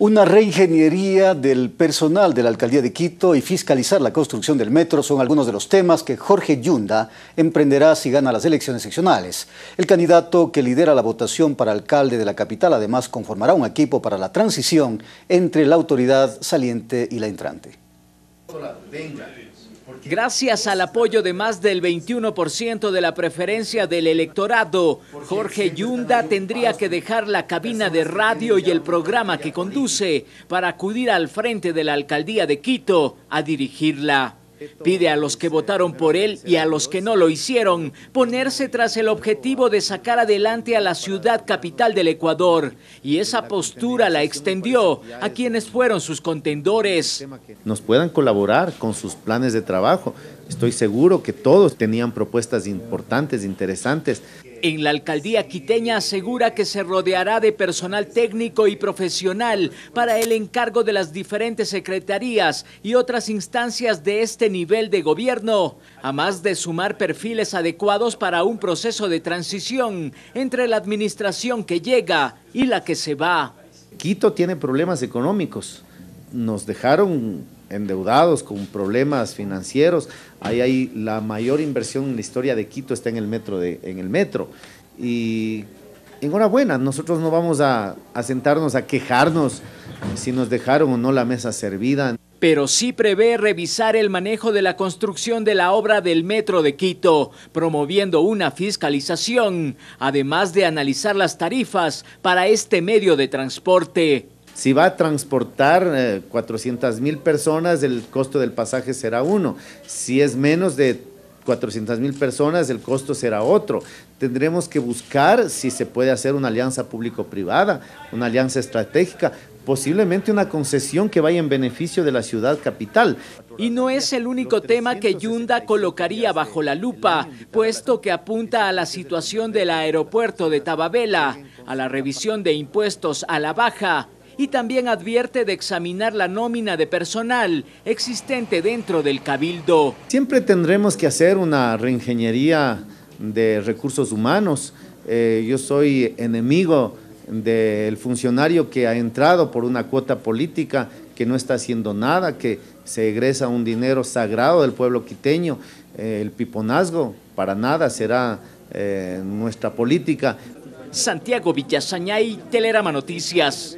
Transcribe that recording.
Una reingeniería del personal de la Alcaldía de Quito y fiscalizar la construcción del metro son algunos de los temas que Jorge Yunda emprenderá si gana las elecciones seccionales. El candidato que lidera la votación para alcalde de la capital además conformará un equipo para la transición entre la autoridad saliente y la entrante. Gracias al apoyo de más del 21% de la preferencia del electorado, Jorge Yunda tendría que dejar la cabina de radio y el programa que conduce para acudir al frente de la alcaldía de Quito a dirigirla. Pide a los que votaron por él y a los que no lo hicieron ponerse tras el objetivo de sacar adelante a la ciudad capital del Ecuador y esa postura la extendió a quienes fueron sus contendores. Nos puedan colaborar con sus planes de trabajo. Estoy seguro que todos tenían propuestas importantes, interesantes. En la alcaldía quiteña asegura que se rodeará de personal técnico y profesional para el encargo de las diferentes secretarías y otras instancias de este nivel de gobierno, además de sumar perfiles adecuados para un proceso de transición entre la administración que llega y la que se va. Quito tiene problemas económicos. Nos dejaron endeudados, con problemas financieros. Ahí hay la mayor inversión en la historia de Quito está en el metro. De, en el metro. Y enhorabuena, nosotros no vamos a, a sentarnos a quejarnos si nos dejaron o no la mesa servida. Pero sí prevé revisar el manejo de la construcción de la obra del Metro de Quito, promoviendo una fiscalización, además de analizar las tarifas para este medio de transporte. Si va a transportar 400.000 eh, 400 mil personas, el costo del pasaje será uno. Si es menos de 400 mil personas, el costo será otro. Tendremos que buscar si se puede hacer una alianza público-privada, una alianza estratégica, posiblemente una concesión que vaya en beneficio de la ciudad capital. Y no es el único tema que Yunda colocaría bajo la lupa, puesto que apunta a la situación del aeropuerto de Tababela, a la revisión de impuestos a la baja y también advierte de examinar la nómina de personal existente dentro del cabildo. Siempre tendremos que hacer una reingeniería de recursos humanos. Eh, yo soy enemigo del funcionario que ha entrado por una cuota política, que no está haciendo nada, que se egresa un dinero sagrado del pueblo quiteño. Eh, el piponazgo para nada será eh, nuestra política. Santiago Villasañay, Telerama Noticias.